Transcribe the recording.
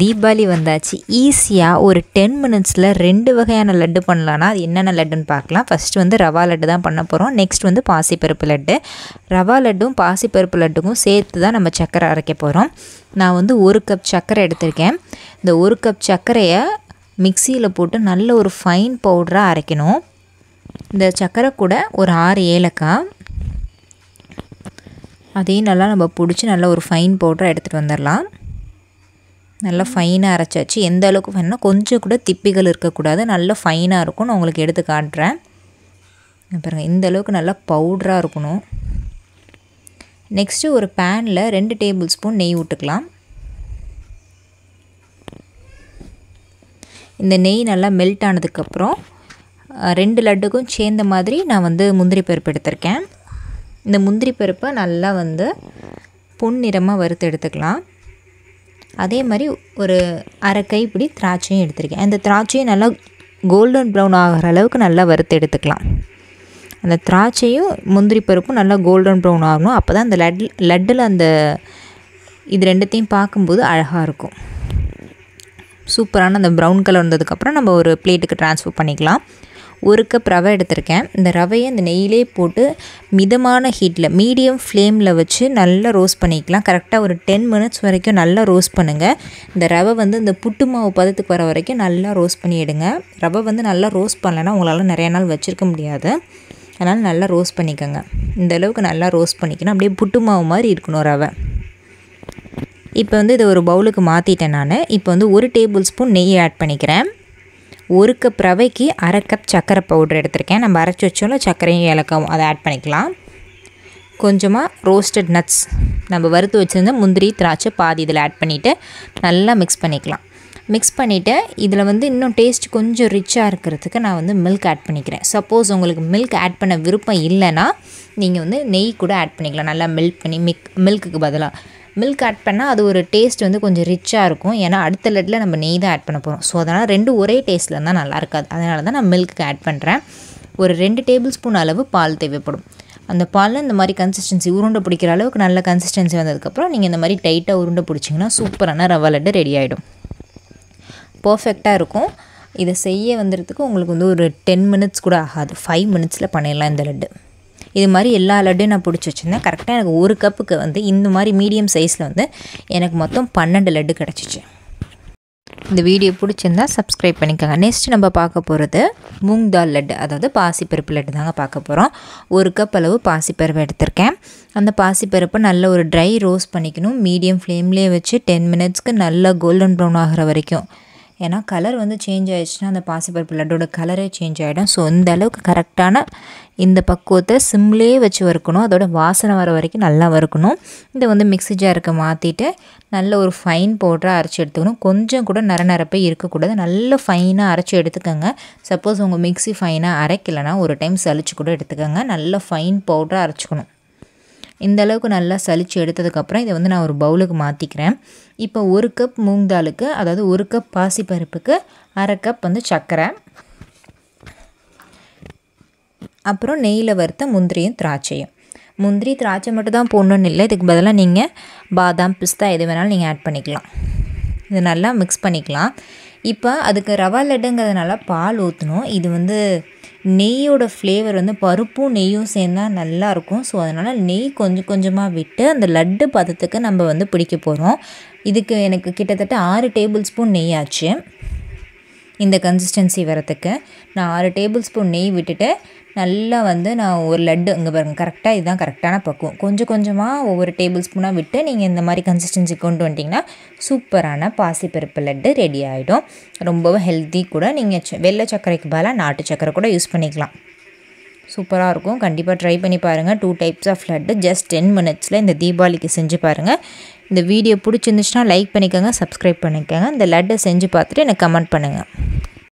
தீபாவளி வந்தாச்சு ஈஸியாக ஒரு டென் மினிட்ஸில் ரெண்டு வகையான லட்டு பண்ணலான்னா அது என்னென்ன லட்டுன்னு பார்க்கலாம் ஃபஸ்ட்டு வந்து ரவா லட்டு தான் பண்ண போகிறோம் நெக்ஸ்ட் வந்து பாசிப்பருப்பு லட்டு ரவா லட்டும் பாசிப்பருப்பு லட்டுக்கும் சேர்த்து தான் நம்ம சர்க்கரை அரைக்க போகிறோம் நான் வந்து ஒரு கப் சர்க்கரை எடுத்திருக்கேன் இந்த ஒரு கப் சர்க்கரையை மிக்சியில் போட்டு நல்ல ஒரு ஃபைன் பவுடராக அரைக்கணும் இந்த சர்க்கரை கூட ஒரு ஆறு ஏலக்காய் அதையும் நல்லா நம்ம பிடிச்சி நல்லா ஒரு ஃபைன் பவுடராக எடுத்துகிட்டு வந்துடலாம் நல்லா ஃபைனாக அரைச்சாச்சு எந்த அளவுக்கு ஃபைனாக கொஞ்சம் கூட திப்பிகள் இருக்கக்கூடாது நல்லா ஃபைனாக இருக்கும் நான் உங்களுக்கு எடுத்து காட்டுறேன் அப்புறம் இந்த அளவுக்கு நல்லா பவுடராக இருக்கணும் நெக்ஸ்ட்டு ஒரு பேனில் ரெண்டு டேபிள் ஸ்பூன் நெய் விட்டுக்கலாம் இந்த நெய் நல்லா மெல்ட் ஆனதுக்கப்புறம் ரெண்டு லட்டுக்கும் சேர்ந்த மாதிரி நான் வந்து முந்திரி பருப்பு எடுத்திருக்கேன் இந்த முந்திரி பருப்பை நல்லா வந்து பொன்னிறமாக வறுத்து எடுத்துக்கலாம் அதே மாதிரி ஒரு அரை கைப்பிடி திராட்சையும் எடுத்திருக்கேன் அந்த திராட்சையும் நல்லா கோல்டன் ப்ரௌன் ஆகிற அளவுக்கு நல்லா வறுத்து எடுத்துக்கலாம் அந்த திராட்சையும் முந்திரி பருப்பும் நல்லா கோல்டன் ப்ரௌன் ஆகணும் அப்போ தான் அந்த லட் லட்டில் அந்த இது ரெண்டுத்தையும் பார்க்கும்போது அழகாக இருக்கும் சூப்பரான அந்த ப்ரௌன் கலர் வந்ததுக்கப்புறம் நம்ம ஒரு பிளேட்டுக்கு ட்ரான்ஸ்ஃபர் பண்ணிக்கலாம் ஒரு கப் ரவை எடுத்திருக்கேன் இந்த ரவையை இந்த நெய்யிலே போட்டு மிதமான ஹீட்டில் மீடியம் ஃப்ளேமில் வச்சு நல்லா ரோஸ்ட் பண்ணிக்கலாம் கரெக்டாக ஒரு டென் மினிட்ஸ் வரைக்கும் நல்லா ரோஸ்ட் பண்ணுங்கள் இந்த ரவை வந்து இந்த புட்டு மாவு பதத்துக்கு வர வரைக்கும் நல்லா ரோஸ்ட் பண்ணிவிடுங்க ரவை வந்து நல்லா ரோஸ்ட் பண்ணலைன்னா உங்களால் நிறைய நாள் வச்சுருக்க முடியாது அதனால் நல்லா ரோஸ்ட் பண்ணிக்கோங்க இந்த அளவுக்கு நல்லா ரோஸ்ட் பண்ணிக்கணும் அப்படியே புட்டு மாவு மாதிரி இருக்கணும் ரவை இப்போ வந்து இதை ஒரு பவுலுக்கு மாற்றிட்டேன் நான் இப்போ வந்து ஒரு டேபிள் ஸ்பூன் நெய் ஆட் பண்ணிக்கிறேன் ஒரு கப் ரவைக்கு அரை கப் சர்க்கரை பவுடர் எடுத்திருக்கேன் நம்ம அரைச்சி வச்சோம்ல சர்க்கரையும் ஏலக்காவும் அதை ஆட் பண்ணிக்கலாம் கொஞ்சமாக ரோஸ்டட் நட்ஸ் நம்ம வறுத்து வச்சுருந்த முந்திரி திராட்சை பாதி இதில் ஆட் பண்ணிவிட்டு நல்லா மிக்ஸ் பண்ணிக்கலாம் மிக்ஸ் பண்ணிவிட்டு இதில் வந்து இன்னும் டேஸ்ட் கொஞ்சம் ரிச்சாக இருக்கிறதுக்கு நான் வந்து மில்க் ஆட் பண்ணிக்கிறேன் சப்போஸ் உங்களுக்கு மில்க் ஆட் பண்ண விருப்பம் இல்லைன்னா நீங்கள் வந்து நெய் கூட ஆட் பண்ணிக்கலாம் நல்லா மில்க் பண்ணி மிக் மில்க்குக்கு பதிலாக மில்க் ஆட் பண்ணால் அது ஒரு டேஸ்ட் வந்து கொஞ்சம் ரிச்சாக இருக்கும் ஏன்னா அடுத்த லெட்டில் நம்ம நெய் தான் ஆட் பண்ண போகிறோம் ஸோ அதனால் ரெண்டு ஒரே டேஸ்ட்டில் இருந்தால் நல்லா இருக்காது அதனால தான் நான் மில்க்கு ஆட் பண்ணுறேன் ஒரு ரெண்டு டேபிள் ஸ்பூன் அளவு பால் தேவைப்படும் அந்த பாலில் இந்த மாதிரி கன்சிஸ்டன்சி உருண்டை பிடிக்கிற அளவுக்கு நல்ல கன்சிஸ்டன்சி வந்ததுக்கப்புறம் நீங்கள் இந்த மாதிரி டைட்டாக உருண்டை பிடிச்சிங்கன்னா சூப்பரான ரவா லட்டு ரெடி ஆகிடும் பர்ஃபெக்டாக இருக்கும் இதை செய்ய வந்துடுறதுக்கு உங்களுக்கு வந்து ஒரு டென் மினிட்ஸ் கூட ஆகாது ஃபைவ் மினிட்ஸில் பண்ணிடலாம் இந்த லட்டு இது மாதிரி எல்லா லட்டும் நான் பிடிச்சி வச்சுருந்தேன் கரெக்டாக எனக்கு ஒரு கப்புக்கு வந்து இந்த மாதிரி மீடியம் சைஸில் வந்து எனக்கு மொத்தம் பன்னெண்டு லட்டு கிடச்சிச்சு இந்த வீடியோ பிடிச்சிருந்தா சப்ஸ்கிரைப் பண்ணிக்கோங்க நெக்ஸ்ட் நம்ம பார்க்க போகிறது மூங் தால் லட்டு அதாவது பாசிப்பருப்பு லட்டு தாங்க பார்க்க போகிறோம் ஒரு கப் அளவு பாசிப்பருப்பு எடுத்திருக்கேன் அந்த பாசிப்பருப்பு நல்ல ஒரு ட்ரை ரோஸ்ட் பண்ணிக்கணும் மீடியம் ஃப்ளேம்லேயே வச்சு டென் மினிட்ஸ்க்கு நல்லா கோல்டன் ப்ரௌன் ஆகிற வரைக்கும் ஏன்னா கலர் வந்து சேஞ்ச் ஆயிடுச்சுன்னா அந்த பாசிபர் பிளட்டோட கலரே சேஞ்ச் ஆகிடும் ஸோ இந்த அளவுக்கு கரெக்டான இந்த பக்குவத்தை சிம்லேயே வச்சு வறுக்கணும் அதோட வாசனை வர வரைக்கும் நல்லா வறுக்கணும் இதை வந்து மிக்ஸி ஜாருக்கு மாற்றிட்டு நல்ல ஒரு ஃபைன் பவுடராக அரைச்சி எடுத்துக்கணும் கொஞ்சம் கூட நர நரப்பே இருக்கக்கூடாது நல்ல ஃபைனாக அரைச்சி எடுத்துக்கோங்க சப்போஸ் உங்கள் மிக்ஸி ஃபைனாக அரைக்கலைன்னா ஒரு டைம் சளிச்சு கூட எடுத்துக்கோங்க நல்ல ஃபைன் பவுடராக அரைச்சிக்கணும் இந்தளவுக்கு நல்லா சளிச்சு எடுத்ததுக்கப்புறம் இதை வந்து நான் ஒரு பவுலுக்கு மாற்றிக்கிறேன் இப்போ ஒரு கப் மூங் தாலுக்கு அதாவது ஒரு கப் பாசிப்பருப்புக்கு அரை கப் வந்து சர்க்கரை அப்புறம் நெய்யில் வறுத்த முந்திரியும் திராட்சையும் முந்திரி திராட்சை மட்டும் தான் போடணுன்னு இல்லை இதுக்கு பதிலாக நீங்கள் பாதாம் பிஸ்தா எது வேணாலும் நீங்கள் ஆட் பண்ணிக்கலாம் இது நல்லா மிக்ஸ் பண்ணிக்கலாம் இப்போ அதுக்கு ரவா லட்டுங்கிறதுனால பால் ஊற்றணும் இது வந்து நெய்யோட ஃப்ளேவர் வந்து பருப்பும் நெய்யும் சேர்ந்தா நல்லாயிருக்கும் ஸோ அதனால் நெய் கொஞ்சம் கொஞ்சமாக விட்டு அந்த லட்டு பதத்துக்கு நம்ம வந்து பிடிக்க போகிறோம் இதுக்கு எனக்கு கிட்டத்தட்ட ஆறு டேபிள் ஸ்பூன் நெய் ஆச்சு இந்த கன்சிஸ்டன்சி வரத்துக்கு நான் ஆறு டேபிள் ஸ்பூன் நெய் விட்டுட்டு நல்லா வந்து நான் ஒரு லட்டு இங்கே பாருங்கள் கரெக்டாக இதுதான் கரெக்டான பக்குவம் கொஞ்சம் கொஞ்சமாக ஒவ்வொரு டேபிள் ஸ்பூனாக விட்டு நீங்கள் இந்த மாதிரி கன்சிஸ்டன்சி கொண்டு வந்துட்டிங்கன்னா சூப்பரான பாசிப்பருப்பு லட்டு ரெடி ஆகிடும் ரொம்பவும் ஹெல்த்தி கூட நீங்கள் வெள்ளை சர்க்கரைக்கு பதிலாக நாட்டு சர்க்கரை கூட யூஸ் பண்ணிக்கலாம் சூப்பராக இருக்கும் கண்டிப்பாக ட்ரை பண்ணி பாருங்கள் two types of laddu just ten மினிட்ஸில் இந்த தீபாவளிக்கு செஞ்சு பாருங்கள் இந்த வீடியோ பிடிச்சிருந்துச்சுன்னா லைக் பண்ணிக்கோங்க சப்ஸ்கிரைப் பண்ணிக்கோங்க இந்த லட்டை செஞ்சு பார்த்துட்டு எனக்கு கமெண்ட் பண்ணுங்கள்